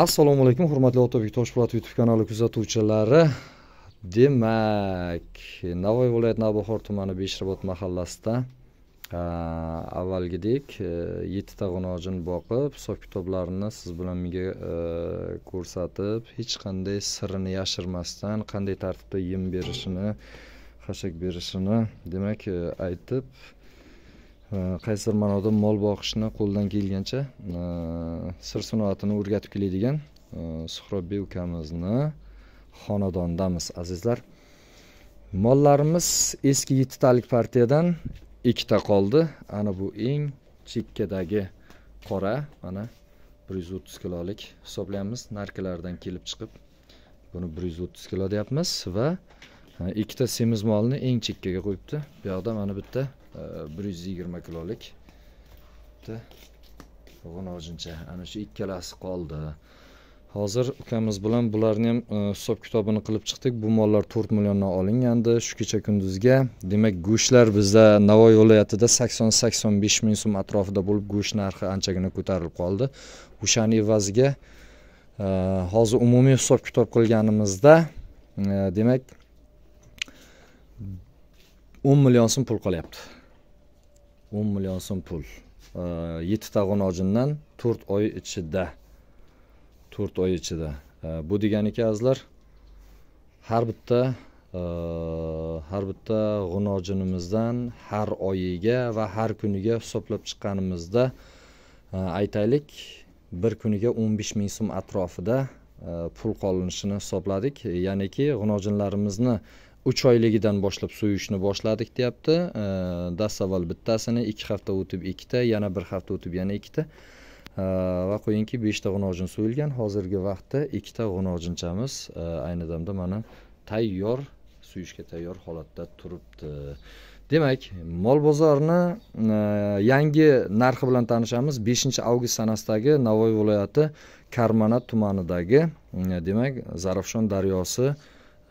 assalomu alaykum hurmatli otabek toshpo'latov youtube kanali kuzatuvchilari demak navoiy viloyati navbahor tumani beshrabot mahallasida avvalgidek e, yettita g'unojin boqib hisob kitoblarini siz bilan menga e, ko'rsatib hech qanday sirini yashirmasdan qanday tartibda yem berishini xashak berishini demak e, aytib Э, qaysidir ma'noda mol boqishni qo'ldan kelgancha э, sir sinoatini o'rgatib keladigan э, suhrobbek ukamizni xonadonidamiz azizlar mollarimiz eski yettitalik partiyadan ikkita qoldi ana bu eng chekkadagi qora mana bir yuz o'ttiz kilolik hisoblaymiz narkilardan kelib chiqib buni bir yuz o'ttiz kilo deyapmiz va e, ikkita semiz molni eng chekkaga qo'yibdi bu yoqda mana bitta bir yuz yigirma kilolik bitta g'unojincha ana shu ikkalasi qoldi hozir ukamiz bilan bularni ham e, hisob kitobini qilib chiqdik bu mollar to'rt milliondan olingandi shu kecha kunduzga demak go'shtlar bizda navoiy viloyatida sakson sakson besh ming so'm atrofida bo'lib go'sht narxi anchagina ko'tarilib qoldi o'shani evaziga e, hozir umumiy hisob kitob qilganimizda e, demak o'n million so'm pul qolyapti o'n million so'm pul yettita g'unojindan to'rt oy ichida to'rt oy ichida bu deganiki azizlar har bitta har bitta g'unojinimizdan har oyiga va har kuniga hisoblab chiqqanimizda aytaylik bir kuniga o'n besh ming so'm atrofida E, pul qolinishini hisobladik ya'niki g'unojinlarimizni uch oyligidan boshlab so'yishni boshladik deyapti e, dastavval bittasini ikki hafta o'tib ikkita yana bir hafta o'tib yana ikkita e, va qo'yingki beshta g'unojin so'yilgan hozirgi vaqtda ikkita g'unojinchamiz ayni damda mana tayyor suyishga tayyor holatda turibdi demak mol bozorni e, yangi narxi bilan tanishamiz 5 avgust sanasidagi navoiy viloyati karmanat tumanidagi e, demak zarafshon daryosi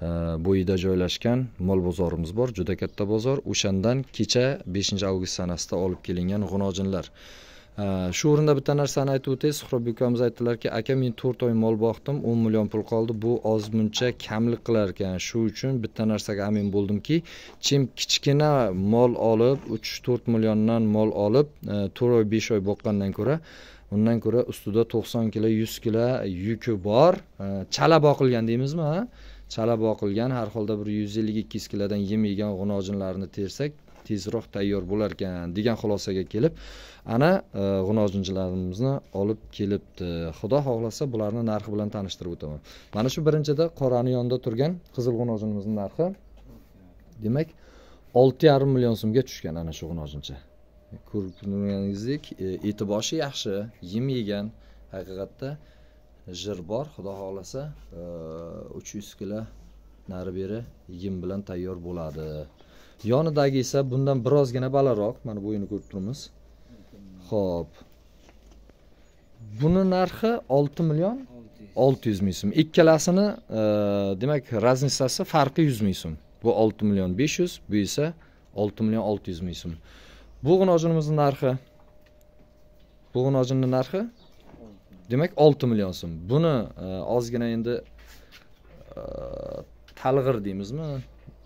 e, bo'yida joylashgan mol bozorimiz bor juda katta bozor o'shandan kecha 5 avgust sanasida olib kelingan g'unojinlar Э, shu o'rinda bitta narsani aytib o'tay suhrobbek ukamiz aytdilarki aka men to'rt oy mol boqdim o'n million pul qoldi bu ozmuncha kamlik qilar ekan shu uchun bitta narsaga amin bo'ldimki chim kichkina mol olib uch to'rt milliondan mol olib e, to'rt oy besh oy boqqandan ko'ra undan ko'ra ustida to'qson kilo yuz kilo yuki bor e, chala boqilgan deymizmi chala boqilgan har holda bir yuz ellik ikki yuz kilodan yem yegan g'unojinlarni tersak tezroq tayyor bo'larkan degan xulosaga kelib ana e, g'unojinchilarimizni olib kelibdi xudo xohlasa bularni narxi bilan tanishtirib o'taman mana shu birinchida qorani yonida turgan qizil g'unojinimizni narxi demak olti yarim million so'mga tushgan ana shu g'unojincha ko'rib turganingizdek e, eti boshi yaxshi yem yegan haqiqatda jir bor xudo xohlasa e, uch yuz kilo nari beri yem bilan tayyor bo'ladi yonidagi esa bundan birozgina balaroq mana bo'yini ko'rib turibmiz ho'p buni narxi olti million olti yuz ming so'm ikkalasini e, demak разницasi farqi yuz ming so'm bu olti million besh yuz bu esa olti million olti yuz ming so'm bu g'unojinimizni narxi bu g'unojinni narxi demak olti million so'm buni e, ozgina endi e, talg'ir deymizmi ha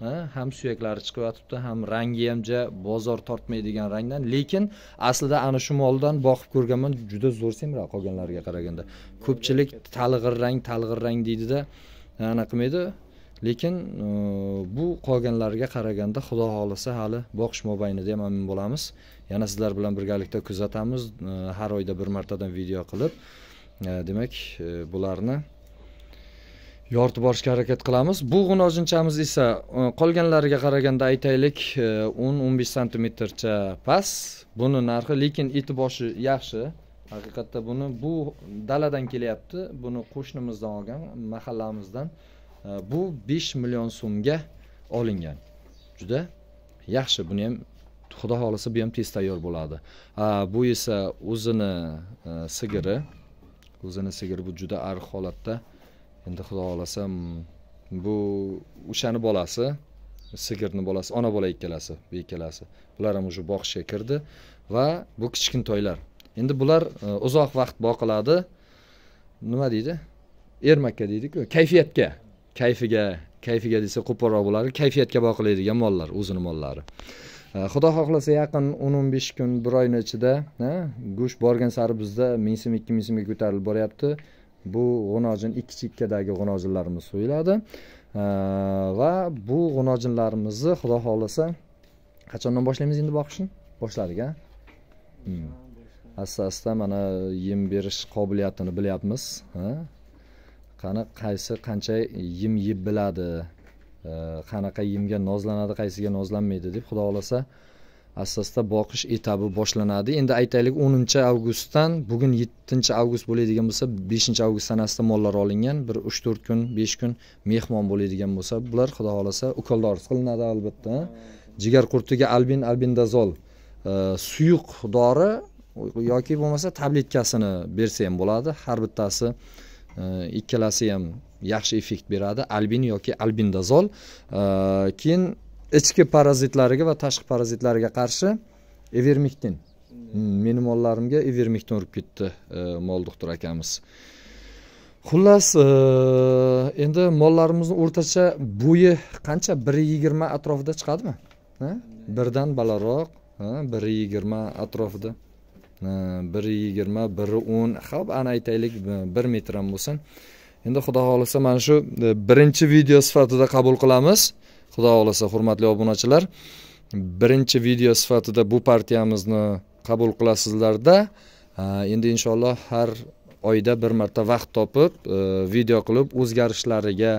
e, ham suyaklari yotibdi ham rangi ham ja bozor tortmaydigan rangdan lekin aslida ana shu moldan boqib ko'rganman juda zo'r semiradi qolganlariga qaraganda ko'pchilik talg'ir rang talg'ir rang deydida ana qilmaydi lekin bu qolganlariga qaraganda xudo xohlasa hali boqish mobaynida ham amin bo'lamiz yana sizlar bilan birgalikda kuzatamiz har oyda bir martadan video qilib demak e, bularni yoritib borishga harakat qilamiz bu g'unojinchamiz esa e, qolganlariga qaraganda aytaylik e, o'n o'n besh santimetrcha past buni narxi lekin eti boshi yaxshi haqiqatda buni bu daladan kelyapti buni qo'shnimizdan olgan mahallamizdan bu besh million so'mga olingan juda yaxshi buni ham xudo xohlasa bu ham tez tayyor bo'ladi bu esa o'zini sigiri o'zini sigir bu juda ar holatda endi xudo xohlasa bu o'shani bolasi sigirni bolasi ona bola ikkalasi bu ikkalasi bular ham уже bog'chaga kirdi va bu kichkintoylar endi bular e, uzoq vaqt boqiladi nima deydi ermakka deydiku kayfiyatga kayfiga kayfiga desa qo'polroq bo'ladi kayfiyatga boqilaydigan mollar o'zini mollari Э, xudo xohlasa yaqin o'n o'n besh kun bir oyni ichida go'sht borgan sari bizda ming so'm ikki ming so'mga ko'tarilib boryapti bu g'unojin ikki chekkadagi g'unojinlarimiz so'yiladi э, va bu g'unojinlarimizni xudo xohlasa qachondan boshlaymiz endi boqishni boshladik a hmm. asta asta mana yem berish qobiliyatini bilyapmiz qani qaysi qancha yem yeb biladi qanaqa yemga nozlanadi qaysiga nozlanmaydi deb xudo xohlasa asta asta boqish etabi boshlanadi endi aytaylik o'ninchi avgustdan bugun yettinchi avgust bo'ladigan bo'lsa beshinchi avgust sanasida mollar olingan bir uch to'rt kun besh kun mehmon bo'ladigan bo'lsa bular xudo xohlasa ukaldor qilinadi albatta jigar qurtiga albin albindazol e, suyuq dori yoki bo'lmasa tabletkasini bersa ham bo'ladi har bittasi ikkalasi ham yaxshi effekt beradi albin yoki albindazol keyin ichki parazitlariga va tashqi parazitlariga qarshi evermiktin hmm, meni mollarimga evermiktin urib ketdi e, mol doktor akamiz xullas e, endi mollarimizni o'rtacha bo'yi qancha bir yigirma atrofida chiqadimi birdan balandroq bir yigirma atrofida Э, biri yigirma biri o'n hop ana aytaylik bir metr ham bo'lsin endi xudo xohlasa mana shu e, birinchi video sifatida qabul qilamiz xudo xohlasa hurmatli obunachilar birinchi video sifatida bu partiyamizni qabul qilasizlarda e, endi inshaalloh har oyda bir marta vaqt topib e, video qilib o'zgarishlariga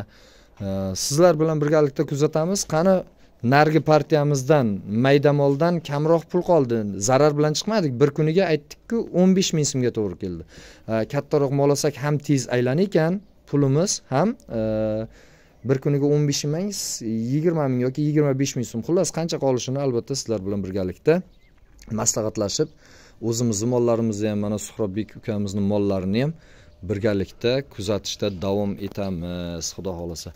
sizlar bilan birgalikda kuzatamiz qani narigi partiyamizdan maydamoldan kamroq pul qoldi zarar bilan chiqmadik bir kuniga aytdikku o'n besh ming so'mga to'g'ri keldi e, kattaroq mol olsak ham tez aylan ekan pulimiz ham e, bir kuniga o'n besh ming yigirma ming yoki yigirma besh ming so'm xullas qancha qolishini albatta sizlar bilan birgalikda maslahatlashib o'zimizni mollarimizni ham mana suhrobbek ukamizni mollarini ham birgalikda kuzatishda davom etamiz xudo xohlasa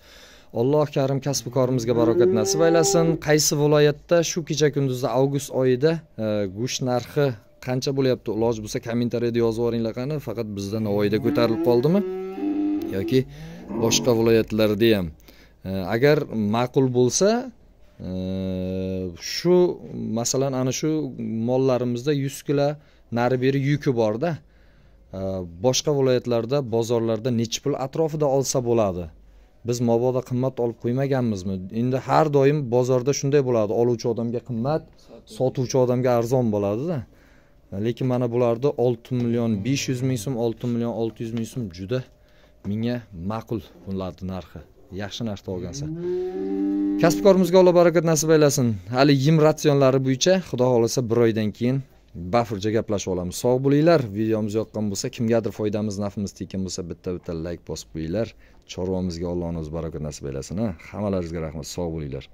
alloh karim kasbu korimizga barokat nasib aylasin qaysi viloyatda shu kecha kunduzda avgust oyida e, go'sht narxi qancha bo'lyapti iloji bo'lsa kommentariyada yozib yuboringlar qani faqat bizda navoiyda ko'tarilib qoldimi yoki boshqa viloyatlarda ham e, agar ma'qul bo'lsa e, shu masalan ana shu mollarimizda yuz kilo nari beri yuki borda Э, boshqa viloyatlarda bozorlarda nechi pul atrofida olsa bo'ladi biz mabodo qimmat olib qo'ymaganmizmi endi har doim bozorda shunday bo'ladi oluvchi odamga qimmat sotuvchi odamga arzon bo'ladida lekin mana bularni olti million besh yuz ming so'm olti million olti yuz ming so'm juda menga ma'qul bularni narxi yaxshi narxda olgansan kasbkorimizga alloh barakat nasib aylasin hali yem ratsionlari bo'yicha xudo xohlasa bir oydan keyin bafurja gaplashib olamiz sog' bo'linglar videomiz yoqqan bo'lsa kimgadir foydamiz nafimiz tekkan bo'lsa bitta bitta layk bosib qo'yinglar chorvamizga allohni o'zi baraka nasib aylasin hammalaringizga rahmat sog' bo'linglar